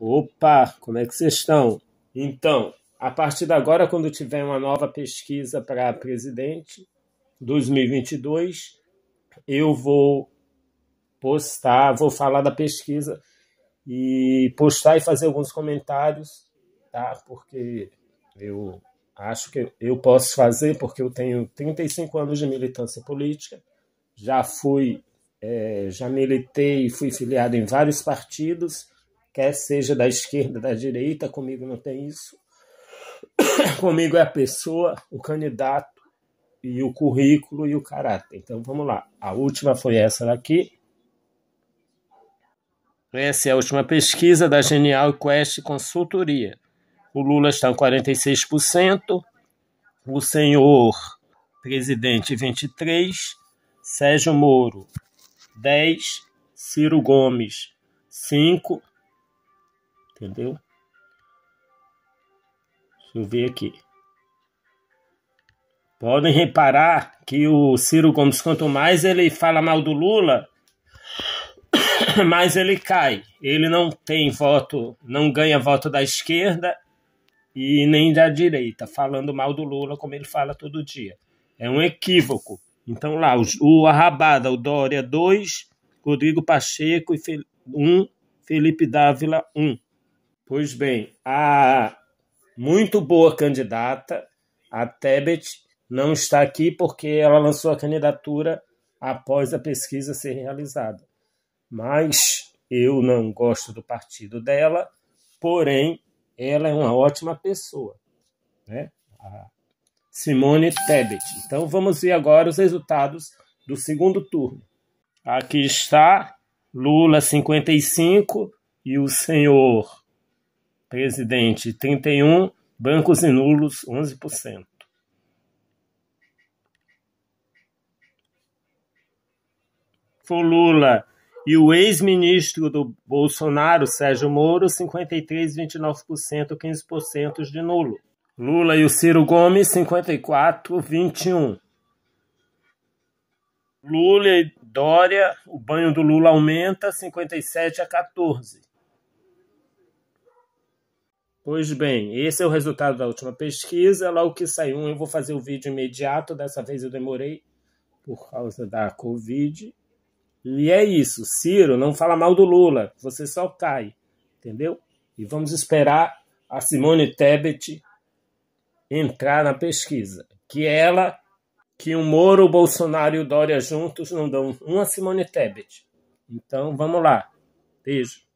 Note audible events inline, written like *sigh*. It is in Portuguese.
Opa, como é que vocês estão? Então, a partir de agora, quando tiver uma nova pesquisa para presidente 2022, eu vou postar, vou falar da pesquisa e postar e fazer alguns comentários, tá? Porque eu acho que eu posso fazer, porque eu tenho 35 anos de militância política, já fui, é, já militei, fui filiado em vários partidos quer seja da esquerda, da direita, comigo não tem isso. *coughs* comigo é a pessoa, o candidato e o currículo e o caráter. Então vamos lá. A última foi essa daqui. Essa é a última pesquisa da Genial Quest Consultoria. O Lula está em 46%, o senhor presidente 23%, Sérgio Moro 10%, Ciro Gomes 5%, entendeu? Deixa eu ver aqui. Podem reparar que o Ciro Gomes, quanto mais ele fala mal do Lula, *coughs* mais ele cai. Ele não tem voto, não ganha voto da esquerda e nem da direita, falando mal do Lula, como ele fala todo dia. É um equívoco. Então lá, o, Arrabada, o Dória 2, Rodrigo Pacheco 1, um, Felipe Dávila 1. Um. Pois bem, a muito boa candidata, a Tebet, não está aqui porque ela lançou a candidatura após a pesquisa ser realizada. Mas eu não gosto do partido dela, porém ela é uma ótima pessoa, né? A Simone Tebet. Então vamos ver agora os resultados do segundo turno. Aqui está Lula 55 e o senhor Presidente, 31, bancos e nulos, 11%. Foi Lula e o ex-ministro do Bolsonaro, Sérgio Moro, 53, 29%, 15% de nulo. Lula e o Ciro Gomes, 54, 21. Lula e Dória, o banho do Lula aumenta 57 a 14. Pois bem, esse é o resultado da última pesquisa. Logo que saiu, eu vou fazer o vídeo imediato. Dessa vez eu demorei por causa da Covid. E é isso. Ciro, não fala mal do Lula. Você só cai. Entendeu? E vamos esperar a Simone Tebet entrar na pesquisa. Que ela, que o Moro, o Bolsonaro e o Dória juntos não dão uma Simone Tebet. Então vamos lá. Beijo.